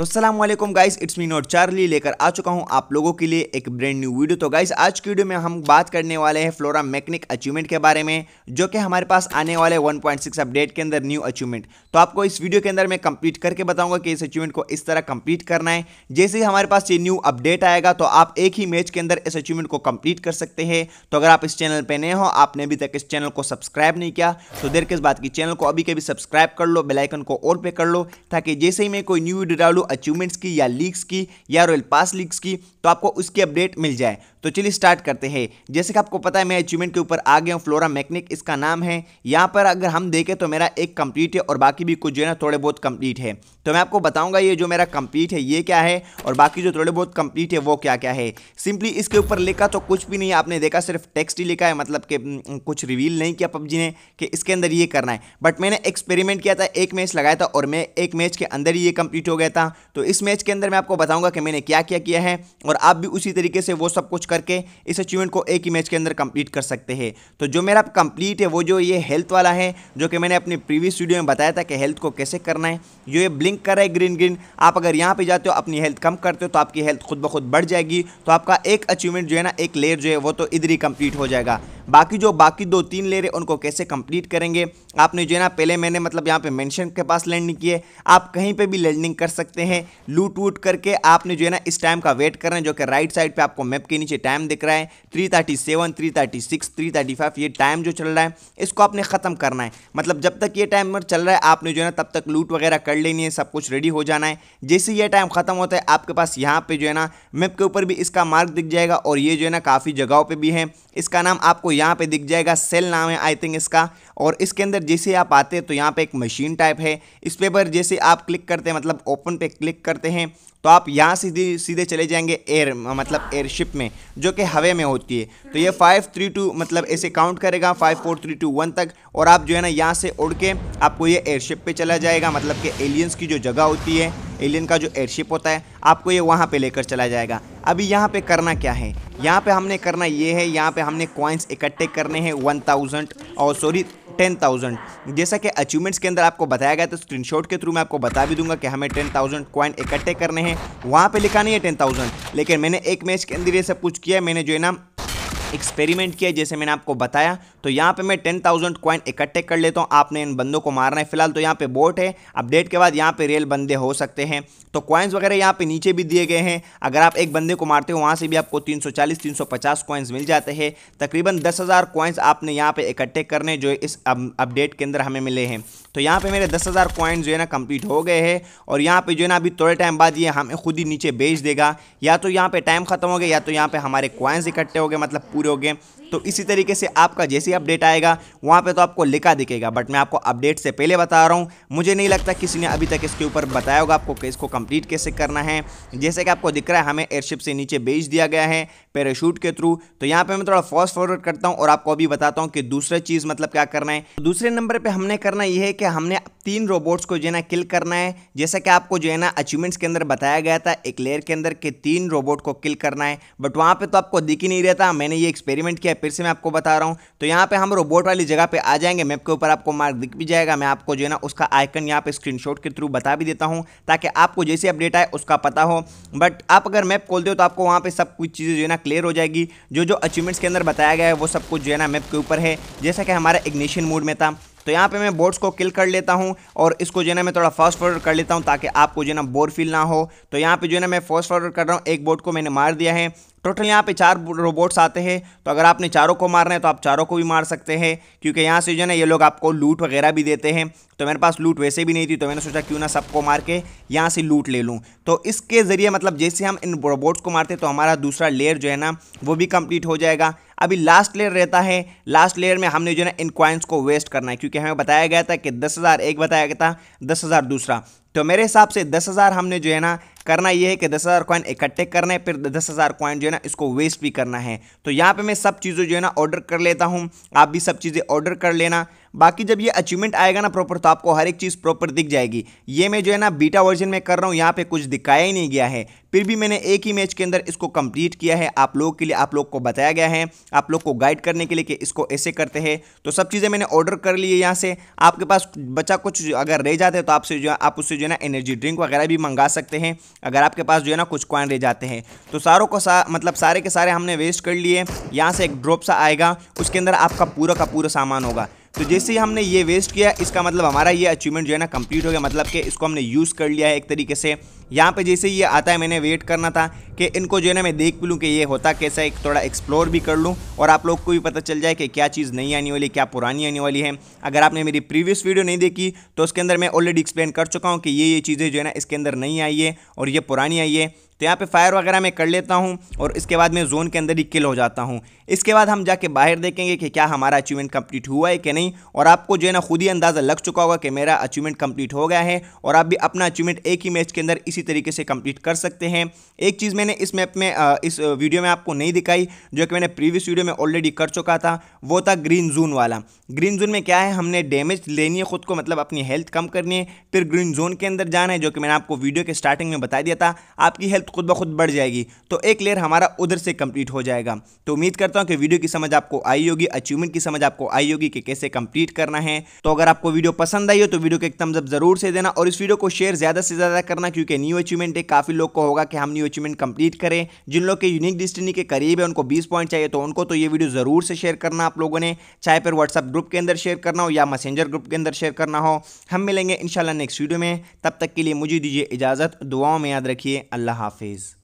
तो असलम guys it's me not Charlie लेकर आ चुका हूँ आप लोगों के लिए एक ब्रांड न्यू वीडियो तो गाइस आज की वीडियो में हम बात करने वाले हैं फ्लोरा मैकनिक अचीवमेंट के बारे में जो कि हमारे पास आने वाले 1.6 अपडेट के अंदर न्यू अचीवमेंट तो आपको इस वीडियो के अंदर मैं कंप्लीट करके बताऊंगा कि इस अचीवमेंट को इस तरह कंप्लीट करना है जैसे ही हमारे पास ये न्यू अपडेट आएगा तो आप एक ही मैच के अंदर इस अचीवमेंट को कंप्लीट कर सकते हैं तो अगर आप इस चैनल पर नए हो आपने अभी तक इस चैनल को सब्सक्राइब नहीं किया तो देर किस बात की चैनल को अभी कभी सब्सक्राइब कर लो बेलाइकन को और पे कर लो ताकि जैसे ही मैं कोई न्यू वीडियो डालू अचीवमेंट्स की या लीग्स की या रॉयल पास लीग्स की तो आपको उसकी अपडेट मिल जाए तो चलिए स्टार्ट करते हैं जैसे कि आपको पता है मैं अचीवमेंट के ऊपर आ गया हूँ फ्लोरा मैकनिक इसका नाम है यहाँ पर अगर हम देखें तो मेरा एक कंप्लीट है और बाकी भी कुछ जो है ना थोड़े बहुत कंप्लीट है तो मैं आपको बताऊँगा ये जो मेरा कंप्लीट है ये क्या है और बाकी जो थोड़े बहुत कंप्लीट है वो क्या क्या है सिंपली इसके ऊपर लिखा तो कुछ भी नहीं आपने देखा सिर्फ टेक्स्ट ही लिखा है मतलब कि कुछ रिवील नहीं किया पबजी ने कि इसके अंदर ये करना है बट मैंने एक्सपेरिमेंट किया था एक मैच लगाया था और मैं एक मैच के अंदर ही ये कंप्लीट हो गया था तो इस मैच के अंदर मैं आपको बताऊंगा कि मैंने क्या क्या किया है और आप भी उसी तरीके से वो सब कुछ करके इस अचीवमेंट को एक ही मैच के अंदर कंप्लीट कर सकते हैं तो जो मेरा कंप्लीट है वो जो ये हेल्थ वाला है जो कि मैंने अपनी प्रीवियस वीडियो में बताया था कि हेल्थ को कैसे करना है जो ये ब्लिंक कर रहा है ग्रीन ग्रीन आप अगर यहाँ पर जाते हो अपनी हेल्थ कम करते हो तो आपकी हेल्थ खुद ब खुद बढ़ जाएगी तो आपका एक अचीवमेंट जो है ना एक लेयर जो है वो तो इधर ही कंप्लीट हो जाएगा बाकी जो बाकी दो तीन लेयर है उनको कैसे कंप्लीट करेंगे आपने जो है ना पहले मैंने मतलब यहाँ पे मेंशन के पास लैंडिंग की है आप कहीं पे भी लैंडिंग कर सकते हैं लूट वूट करके आपने जो है ना इस टाइम का वेट करना है जो कि राइट साइड पे आपको मैप के नीचे टाइम दिख रहा है three thirty seven three thirty six three thirty five ये टाइम जो चल रहा है इसको आपने ख़त्म करना है मतलब जब तक ये टाइम चल रहा है आपने जो है ना तब तक लूट वगैरह कर लेनी है सब कुछ रेडी हो जाना है जैसे ये टाइम ख़त्म होता है आपके पास यहाँ पर जो है ना मैप के ऊपर भी इसका मार्क दिख जाएगा और ये जो है ना काफ़ी जगहों पर भी है इसका नाम आपको यहाँ पे दिख जाएगा सेल नाम है आई थिंक इसका और इसके अंदर जैसे आप आते हैं तो यहाँ पे एक मशीन टाइप है इस पे पर जैसे आप क्लिक करते हैं मतलब ओपन पे क्लिक करते हैं तो आप यहाँ सीधे सीधे चले जाएंगे एयर मतलब एयरशिप में जो कि हवे में होती है तो ये फाइव थ्री टू मतलब ऐसे काउंट करेगा five four three two one तक और आप जो है ना यहाँ से उड़ के आपको ये एयरशिप पे चला जाएगा मतलब कि एलियंस की जो जगह होती है एलियन का जो एयरशिप होता है आपको ये वहाँ पे लेकर चला जाएगा अभी यहाँ पे करना क्या है यहाँ पे हमने करना ये है यहाँ पे हमने कॉइन्स इकट्ठे करने हैं वन थाउजेंड और सॉरी टेन थाउजेंड जैसा कि अचीवमेंट्स के अंदर आपको बताया गया तो स्क्रीन के थ्रू मैं आपको बता भी दूंगा कि हमें टेन थाउजेंड कॉइन इकट्ठे करने हैं वहाँ पे लिखा नहीं है टेन थाउजेंड लेकिन मैंने एक मैच के अंदर ये सब कुछ किया मैंने जो है ना एक्सपेरिमेंट किया जैसे मैंने आपको बताया तो यहाँ पे मैं टेन थाउजेंड क्वाइन इकट्ठे कर लेता हूँ आपने इन बंदों को मारना है फिलहाल तो यहाँ पे बोट है अपडेट के बाद यहाँ पे रेल बंदे हो सकते हैं तो कॉइन्स वगैरह यहाँ पे नीचे भी दिए गए हैं अगर आप एक बंदे को मारते हो वहाँ से भी आपको तीन सौ चालीस तीन सौ पचास कॉइन्स मिल जाते हैं तकरीबन दस हज़ार आपने यहाँ पे इकट्ठे करने जो इस अपडेट के अंदर हमें मिले हैं तो यहाँ पे मेरे दस हज़ार कॉइन्स जो है ना कंप्लीट हो गए हैं और यहाँ पे जो है ना अभी थोड़े टाइम बाद ये हमें खुद ही नीचे बेच देगा या तो यहाँ पे टाइम ख़त्म हो गया या तो यहाँ पे हमारे कॉइन्स इकट्ठे हो गए मतलब पूरे हो गए तो इसी तरीके से आपका जैसे अपडेट आएगा वहाँ पे तो आपको लिखा दिखेगा बट मैं आपको अपडेट से पहले बता रहा हूँ मुझे नहीं लगता किसी ने अभी तक इसके ऊपर बताया होगा आपको इसको कंप्लीट कैसे करना है जैसे कि आपको दिख रहा है हमें एयरशिप से नीचे बेच दिया गया है पैराशूट के थ्रू तो यहाँ पर मैं थोड़ा फास्ट फॉरवर्ड करता हूँ और आपको अभी बताता हूँ कि दूसरा चीज़ मतलब क्या करना है दूसरे नंबर पर हमने करना यह है कि हमने तीन रोबोट्स को जो है ना किल करना है जैसा कि आपको जो है ना अचीवमेंट्स के अंदर बताया गया था एक लेयर के अंदर के तीन रोबोट को किल करना है बट वहाँ पे तो आपको दिख ही नहीं रहता मैंने ये एक्सपेरिमेंट किया फिर से मैं आपको बता रहा हूँ तो यहाँ पे हम रोबोट वाली जगह पे आ जाएंगे मैप के ऊपर आपको मार्क दिख भी जाएगा मैं आपको जो है ना उसका आइकन यहाँ पे स्क्रीन के थ्रू बता भी देता हूँ ताकि आपको जैसे अपडेट आए उसका पता हो बट आप अगर मैप खोलते हो तो आपको वहाँ पर सब कुछ चीज़ें जो है ना क्लियर हो जाएगी जो जो अचीवमेंट्स के अंदर बताया गया है वो सब कुछ जो है ना मैप के ऊपर है जैसा कि हमारा इग्निशन मूड में था तो यहाँ पे मैं बोट्स को किल कर लेता हूँ और इसको जो है ना मैं थोड़ा फास्ट फॉरवर्ड कर लेता हूँ ताकि आपको जो है ना बोर फील ना हो तो यहाँ पे जो है ना मैं फास्ट फॉरवर्ड कर रहा हूँ एक बोट को मैंने मार दिया है टोटल यहाँ पे चार रोबोट्स आते हैं तो अगर आपने चारों को मारना है तो आप चारों को भी मार सकते हैं क्योंकि यहाँ से जो है ना ये लोग आपको लूट वगैरह भी देते हैं तो मेरे पास लूट वैसे भी नहीं थी तो मैंने सोचा क्यों ना सबको मार के यहाँ से लूट ले लूँ तो इसके ज़रिए मतलब जैसे हम इन रोबोट्स को मारते तो हमारा दूसरा लेयर जो है ना वो भी कम्प्लीट हो जाएगा अभी लास्ट लेयर रहता है लास्ट लेयर में हमने जो है ना इन क्वाइंस को वेस्ट करना है क्योंकि हमें बताया गया था कि दस हज़ार एक बताया गया था दस हज़ार दूसरा तो मेरे हिसाब से दस हज़ार हमने जो है ना करना यह है कि दस हज़ार कॉइन इकट्ठे करने फिर दस हज़ार कॉइन जो है ना इसको वेस्ट भी करना है तो यहाँ पे मैं सब चीज़ें जो है ना ऑर्डर कर लेता हूँ आप भी सब चीज़ें ऑर्डर कर लेना बाकी जब ये अचीवमेंट आएगा ना प्रॉपर तो आपको हर एक चीज़ प्रॉपर दिख जाएगी ये मैं जो है ना बीटा वर्जन में कर रहा हूँ यहाँ पे कुछ दिखाया ही नहीं गया है फिर भी मैंने एक ही मैच के अंदर इसको कंप्लीट किया है आप लोगों के लिए आप लोग को बताया गया है आप लोग को गाइड करने के लिए कि इसको ऐसे करते हैं तो सब चीज़ें मैंने ऑर्डर कर ली है यहाँ से आपके पास बचा कुछ अगर रह जाते हैं तो आपसे जो है आप उससे जो है ना एनर्जी ड्रिंक वगैरह भी मंगा सकते हैं अगर आपके पास जो है ना कुछ कॉइन रह जाते हैं तो सारों को सा मतलब सारे के सारे हमने वेस्ट कर लिए यहाँ से एक ड्रॉप सा आएगा उसके अंदर आपका पूरा का पूरा सामान होगा तो जैसे ही हमने ये वेस्ट किया इसका मतलब हमारा ये अचीवमेंट जो है ना कंप्लीट हो गया मतलब कि इसको हमने यूज़ कर लिया है एक तरीके से यहाँ पे जैसे ये आता है मैंने वेट करना था कि इनको जो है ना मैं देख भी लूँ कि ये होता कैसा एक थोड़ा एक्सप्लोर भी कर लूँ और आप लोग को भी पता चल जाए कि क्या चीज़ नई आने वाली क्या पुरानी आने वाली है अगर आपने मेरी प्रीवियस वीडियो नहीं देखी तो उसके अंदर मैं ऑलरेडी एक्सप्लेन कर चुका हूँ कि ये ये चीज़ें जो है ना इसके अंदर नहीं आई है और ये पुरानी आई है तो यहाँ पे फायर वगैरह मैं कर लेता हूँ और इसके बाद मैं जोन के अंदर ही किल हो जाता हूँ इसके बाद हम जाके बाहर देखेंगे कि क्या हमारा अचीवमेंट कंप्लीट हुआ है कि नहीं और आपको जो है ना खुद ही अंदाज़ा लग चुका होगा कि मेरा अचीवमेंट कंप्लीट हो गया है और आप भी अपना अचीवमेंट एक ही मैच के अंदर इसी इसी तरीके से कंप्लीट कर सकते हैं एक चीज़ मैंने इस मैप में इस वीडियो में आपको नहीं दिखाई जो कि मैंने प्रीवियस वीडियो में ऑलरेडी कर चुका था वो था ग्रीन जोन वाला ग्रीन जोन में क्या है हमने डैमेज लेनी है ख़ुद को मतलब अपनी हेल्थ कम करनी है फिर ग्रीन जोन के अंदर जाना है जो कि मैंने आपको वीडियो के स्टार्टिंग में बता दिया था आपकी हेल्थ खुद ब खुद बढ़ जाएगी तो एक लेयर हमारा उधर से कंप्लीट हो जाएगा तो उम्मीद करता हूँ कि वीडियो की समझ आपको आई होगी अचीवमेंट की समझ आपको आई होगी कि कैसे कंप्लीट करना है तो अगर आपको वीडियो पसंद आई हो तो वीडियो को एक तम्स जरूर से देना और इस वीडियो को शेयर ज़्यादा से ज़्यादा करना क्योंकि न्यू अचीवमेंट है काफ़ी लोग को होगा कि हम न्यू अचीवमेंट कंप्लीट करें जिन लोग के यूनिक डिस्टिनी के करीब है उनको बीस पॉइंट चाहिए तो उनको तो ये वीडियो ज़रूर से शेयर करना आप लोगों ने चाहे फिर व्हाट्सअप ग्रुप के अंदर शेयर करना हो या मैसेंजर ग्रुप के अंदर शेयर करना हो हम मिलेंगे इन नेक्स्ट वीडियो में तब तक के लिए मुझे दीजिए इजाज़त दुआओं में याद रखिए अल्लाह हाफिज़